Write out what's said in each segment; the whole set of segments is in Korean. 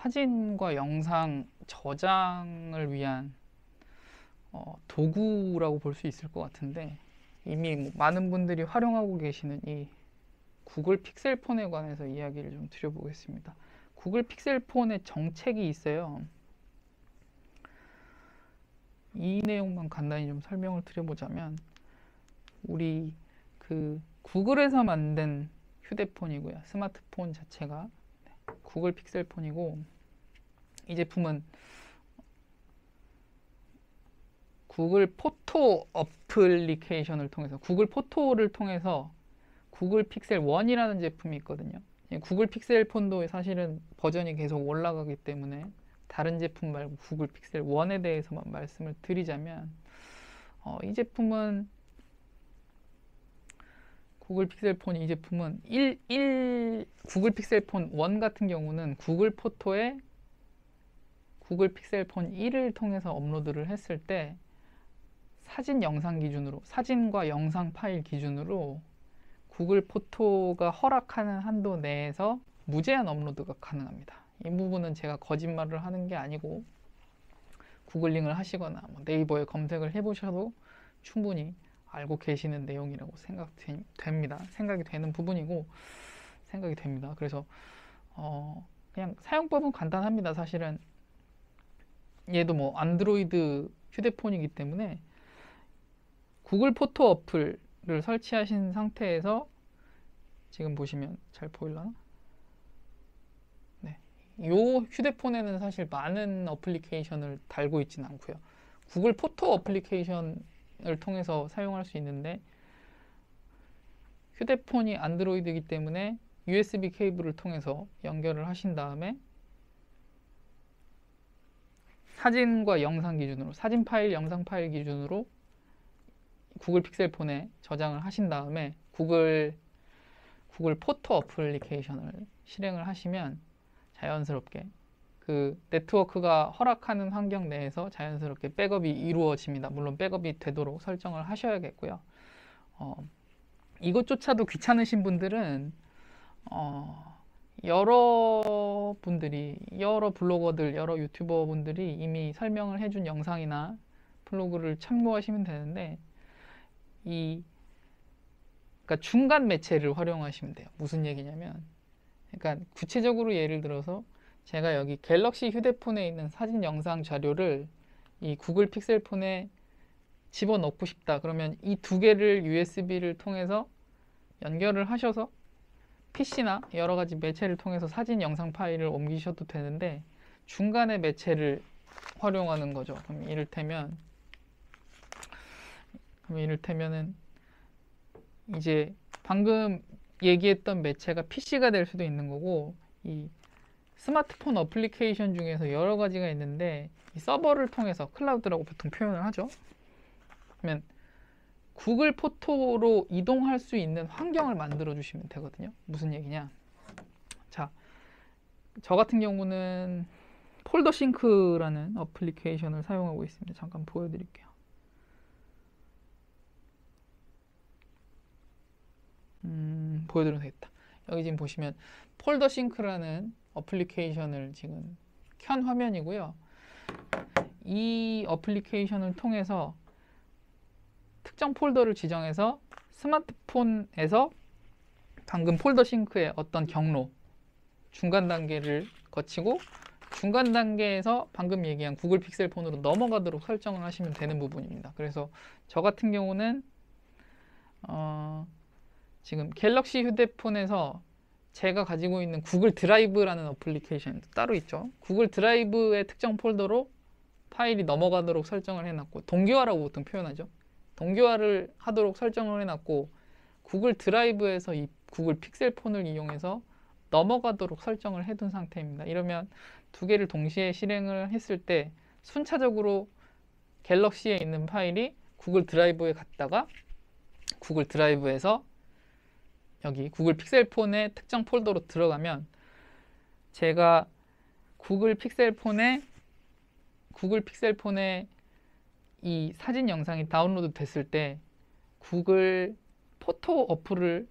사진과 영상 저장을 위한 어, 도구라고 볼 수 있을 것 같은데 이미 뭐 많은 분들이 활용하고 계시는 이 구글 픽셀폰에 관해서 이야기를 좀 드려보겠습니다. 구글 픽셀폰의 정책이 있어요. 이 내용만 간단히 좀 설명을 드려보자면 우리 그 구글에서 만든 휴대폰이고요. 스마트폰 자체가 구글 픽셀폰이고 이 제품은 구글 포토 어플리케이션을 통해서 구글 포토를 통해서 구글 픽셀 1이라는 제품이 있거든요. 구글 픽셀 폰도 사실은 버전이 계속 올라가기 때문에 다른 제품 말고 구글 픽셀 1에 대해서만 말씀을 드리자면 어, 이 제품은 구글 픽셀 폰이 이 제품은 1, 1 구글 픽셀 폰 1 같은 경우는 구글 포토에 구글 픽셀 폰 1을 통해서 업로드를 했을 때 사진 영상 기준으로 사진과 영상 파일 기준으로 구글 포토가 허락하는 한도 내에서 무제한 업로드가 가능합니다. 이 부분은 제가 거짓말을 하는 게 아니고 구글링을 하시거나 뭐 네이버에 검색을 해보셔도 충분히 알고 계시는 내용이라고 생각됩니다. 생각이 되는 부분이고 생각이 됩니다. 그래서 어 그냥 사용법은 간단합니다. 사실은 얘도 뭐 안드로이드 휴대폰이기 때문에 구글 포토 어플을 설치하신 상태에서 지금 보시면 잘 보일라나? 네. 요 휴대폰에는 사실 많은 어플리케이션을 달고 있지는 않고요. 구글 포토 어플리케이션을 통해서 사용할 수 있는데 휴대폰이 안드로이드이기 때문에 USB 케이블을 통해서 연결을 하신 다음에 사진과 영상 기준으로 사진 파일, 영상 파일 기준으로 구글 픽셀폰에 저장을 하신 다음에 구글 구글 포토 어플리케이션을 실행을 하시면 자연스럽게 그 네트워크가 허락하는 환경 내에서 자연스럽게 백업이 이루어집니다. 물론 백업이 되도록 설정을 하셔야겠고요. 어, 이것조차도 귀찮으신 분들은 어, 여러 분들이, 여러 블로거들, 여러 유튜버 분들이 이미 설명을 해준 영상이나 블로그를 참고하시면 되는데, 이, 그니까 중간 매체를 활용하시면 돼요. 무슨 얘기냐면, 그니까 구체적으로 예를 들어서 제가 여기 갤럭시 휴대폰에 있는 사진 영상 자료를 이 구글 픽셀폰에 집어넣고 싶다. 그러면 이 두 개를 USB를 통해서 연결을 하셔서 PC나 여러 가지 매체를 통해서 사진, 영상 파일을 옮기셔도 되는데 중간에 매체를 활용하는 거죠. 그럼 이를테면 그럼 이를테면은 이제 방금 얘기했던 매체가 PC가 될 수도 있는 거고 이 스마트폰 어플리케이션 중에서 여러 가지가 있는데 이 서버를 통해서 클라우드라고 보통 표현을 하죠. 그러면 구글 포토로 이동할 수 있는 환경을 만들어 주시면 되거든요. 무슨 얘기냐? 자, 저 같은 경우는 폴더 싱크라는 어플리케이션을 사용하고 있습니다. 잠깐 보여드릴게요. 음, 보여드려도 되겠다. 여기 지금 보시면 폴더 싱크라는 어플리케이션을 지금 켠 화면이고요. 이 어플리케이션을 통해서 특정 폴더를 지정해서 스마트폰에서 방금 폴더 싱크의 어떤 경로 중간 단계를 거치고 중간 단계에서 방금 얘기한 구글 픽셀 폰으로 넘어가도록 설정을 하시면 되는 부분입니다. 그래서 저 같은 경우는 어 지금 갤럭시 휴대폰에서 제가 가지고 있는 구글 드라이브라는 어플리케이션 따로 있죠. 구글 드라이브의 특정 폴더로 파일이 넘어가도록 설정을 해놨고 동기화라고 보통 표현하죠. 동기화를 하도록 설정을 해놨고 구글 드라이브에서 이 구글 픽셀 폰을 이용해서 넘어가도록 설정을 해둔 상태입니다. 이러면 두 개를 동시에 실행을 했을 때 순차적으로 갤럭시에 있는 파일이 구글 드라이브에 갔다가 구글 드라이브에서 여기 구글 픽셀 폰의 특정 폴더로 들어가면 제가 구글 픽셀 폰에 구글 픽셀 폰에 이 사진 영상이 다운로드 됐을 때 구글 포토 어플을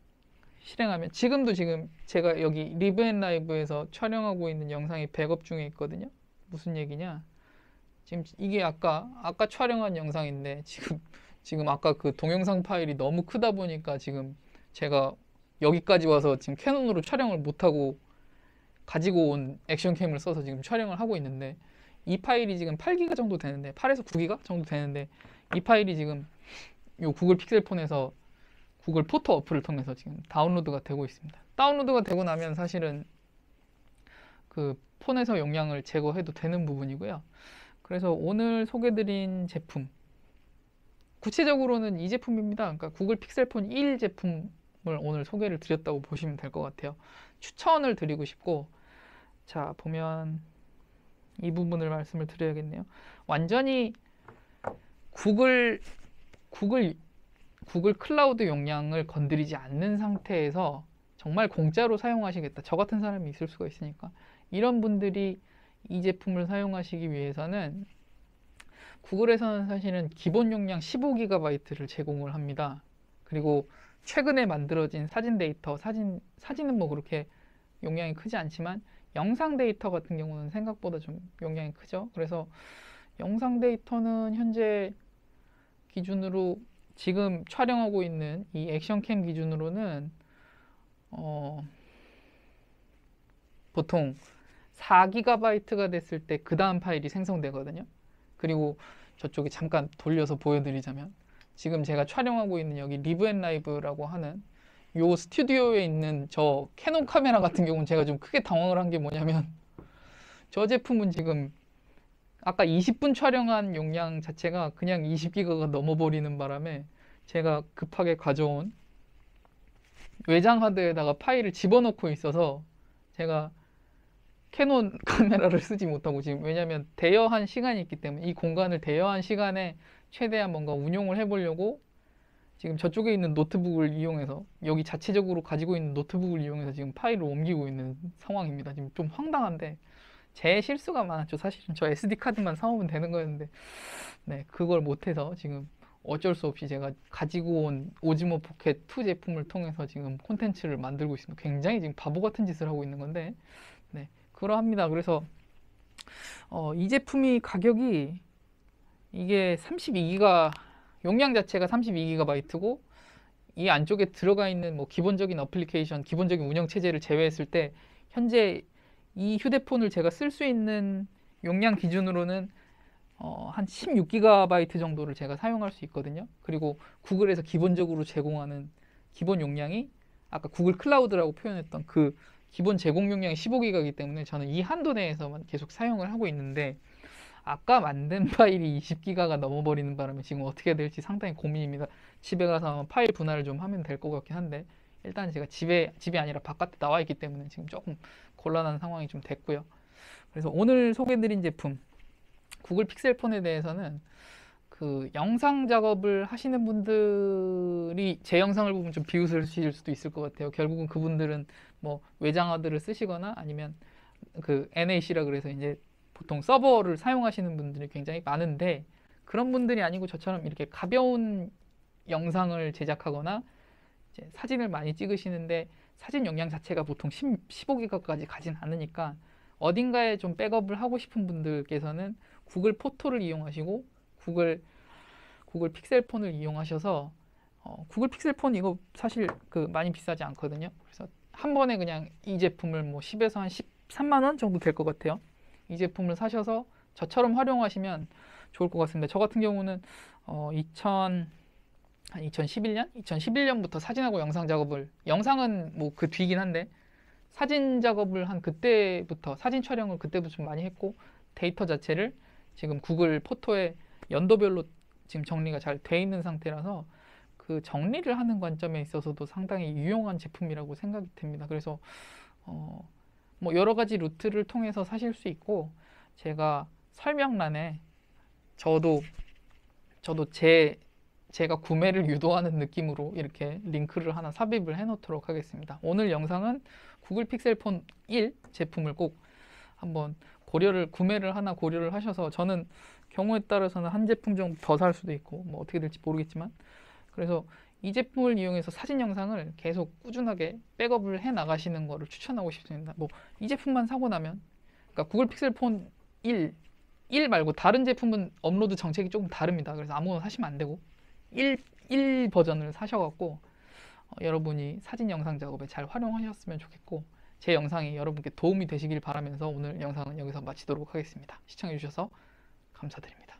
실행하면 지금도 지금 제가 여기 리브 앤 라이브에서 촬영하고 있는 영상이 백업 중에 있거든요. 무슨 얘기냐? 지금 이게 아까 아까 촬영한 영상인데 지금 지금 아까 그 동영상 파일이 너무 크다 보니까 지금 제가 여기까지 와서 지금 캐논으로 촬영을 못 하고 가지고 온 액션캠을 써서 지금 촬영을 하고 있는데 이 파일이 지금 8기가 정도 되는데 8에서 9기가 정도 되는데 이 파일이 지금 요 구글 픽셀폰에서 구글 포토 어플을 통해서 지금 다운로드가 되고 있습니다. 다운로드가 되고 나면 사실은 그 폰에서 용량을 제거해도 되는 부분이고요. 그래서 오늘 소개드린 제품 구체적으로는 이 제품입니다. 그러니까 구글 픽셀폰 1 제품을 오늘 소개를 드렸다고 보시면 될 것 같아요. 추천을 드리고 싶고 자 보면 이 부분을 말씀을 드려야겠네요. 완전히 구글 구글 구글 클라우드 용량을 건드리지 않는 상태에서 정말 공짜로 사용하시겠다. 저 같은 사람이 있을 수가 있으니까 이런 분들이 이 제품을 사용하시기 위해서는 구글에서는 사실은 기본 용량 15GB를 제공을 합니다. 그리고 최근에 만들어진 사진 데이터 사진 사진은 뭐 그렇게 용량이 크지 않지만 영상 데이터 같은 경우는 생각보다 좀 영향이 크죠. 그래서 영상 데이터는 현재 기준으로 지금 촬영하고 있는 이 액션캠 기준으로는 어 보통 4GB가 됐을 때 그 다음 파일이 생성되거든요. 그리고 저쪽에 잠깐 돌려서 보여드리자면 지금 제가 촬영하고 있는 여기 리브 앤 라이브라고 하는 요 스튜디오에 있는 저 캐논 카메라 같은 경우는 제가 좀 크게 당황을 한 게 뭐냐면 저 제품은 지금 아까 20분 촬영한 용량 자체가 그냥 20기가가 넘어버리는 바람에 제가 급하게 가져온 외장 하드에다가 파일을 집어넣고 있어서 제가 캐논 카메라를 쓰지 못하고 지금 왜냐면 대여한 시간이 있기 때문에 이 공간을 대여한 시간에 최대한 뭔가 운용을 해보려고 지금 저쪽에 있는 노트북을 이용해서 여기 자체적으로 가지고 있는 노트북을 이용해서 지금 파일을 옮기고 있는 상황입니다. 지금 좀 황당한데 제 실수가 많았죠. 사실은 저 SD 카드만 사오면 되는 거였는데 네 그걸 못해서 지금 어쩔 수 없이 제가 가지고 온 오즈모 포켓 2 제품을 통해서 지금 콘텐츠를 만들고 있습니다. 굉장히 지금 바보 같은 짓을 하고 있는 건데 네 그러합니다. 그래서 어, 이 제품이 가격이 이게 32기가 용량 자체가 32GB고 이 안쪽에 들어가 있는 뭐 기본적인 어플리케이션, 기본적인 운영 체제를 제외했을 때 현재 이 휴대폰을 제가 쓸 수 있는 용량 기준으로는 어, 한 16GB 정도를 제가 사용할 수 있거든요. 그리고 구글에서 기본적으로 제공하는 기본 용량이 아까 구글 클라우드라고 표현했던 그 기본 제공 용량이 1 5 g b 이기 때문에 저는 이 한도 내에서만 계속 사용을 하고 있는데 아까 만든 파일이 20기가가 넘어버리는 바람에 지금 어떻게 될지 상당히 고민입니다. 집에 가서 파일 분할을 좀 하면 될 것 같긴 한데 일단 제가 집에 집이 아니라 바깥에 나와 있기 때문에 지금 조금 곤란한 상황이 좀 됐고요. 그래서 오늘 소개드린 제품 구글 픽셀폰에 대해서는 그 영상 작업을 하시는 분들이 제 영상을 보면 좀 비웃으실 수도 있을 것 같아요. 결국은 그분들은 뭐 외장하드를 쓰시거나 아니면 그 NAC라 그래서 이제 보통 서버를 사용하시는 분들이 굉장히 많은데 그런 분들이 아니고 저처럼 이렇게 가벼운 영상을 제작하거나 사진을 많이 찍으시는데 사진 용량 자체가 보통 10, 15기가까지 가진 않으니까 어딘가에 좀 백업을 하고 싶은 분들께서는 구글 포토를 이용하시고 구글 구글 픽셀폰을 이용하셔서 어, 구글 픽셀폰 이거 사실 그 많이 비싸지 않거든요. 그래서 한 번에 그냥 이 제품을 뭐 10에서 한 13만 원 정도 될 것 같아요. 이 제품을 사셔서 저처럼 활용하시면 좋을 것 같습니다. 저 같은 경우는 어, 2000, 2011년? 2011년부터 사진하고 영상 작업을 영상은 뭐 그 뒤긴 한데 사진 작업을 한 그때부터 사진 촬영을 그때부터 좀 많이 했고 데이터 자체를 지금 구글 포토에 연도별로 지금 정리가 잘 돼 있는 상태라서 그 정리를 하는 관점에 있어서도 상당히 유용한 제품이라고 생각이 됩니다. 그래서 어, 뭐 여러 가지 루트를 통해서 사실 수 있고 제가 설명란에 저도 저도 제 제가 구매를 유도하는 느낌으로 이렇게 링크를 하나 삽입을 해 놓도록 하겠습니다. 오늘 영상은 구글 픽셀폰 1 제품을 꼭 한번 고려를 구매를 하나 고려를 하셔서 저는 경우에 따라서는 한 제품 정도 더살 수도 있고 뭐 어떻게 될지 모르겠지만 그래서 이 제품을 이용해서 사진 영상을 계속 꾸준하게 백업을 해 나가시는 거를 추천하고 싶습니다. 뭐 이 제품만 사고 나면 그러니까 구글 픽셀 폰 1, 1 말고 다른 제품은 업로드 정책이 조금 다릅니다. 그래서 아무거나 사시면 안 되고 1, 1 버전을 사셔갖고 어, 여러분이 사진 영상 작업에 잘 활용하셨으면 좋겠고 제 영상이 여러분께 도움이 되시길 바라면서 오늘 영상은 여기서 마치도록 하겠습니다. 시청해주셔서 감사드립니다.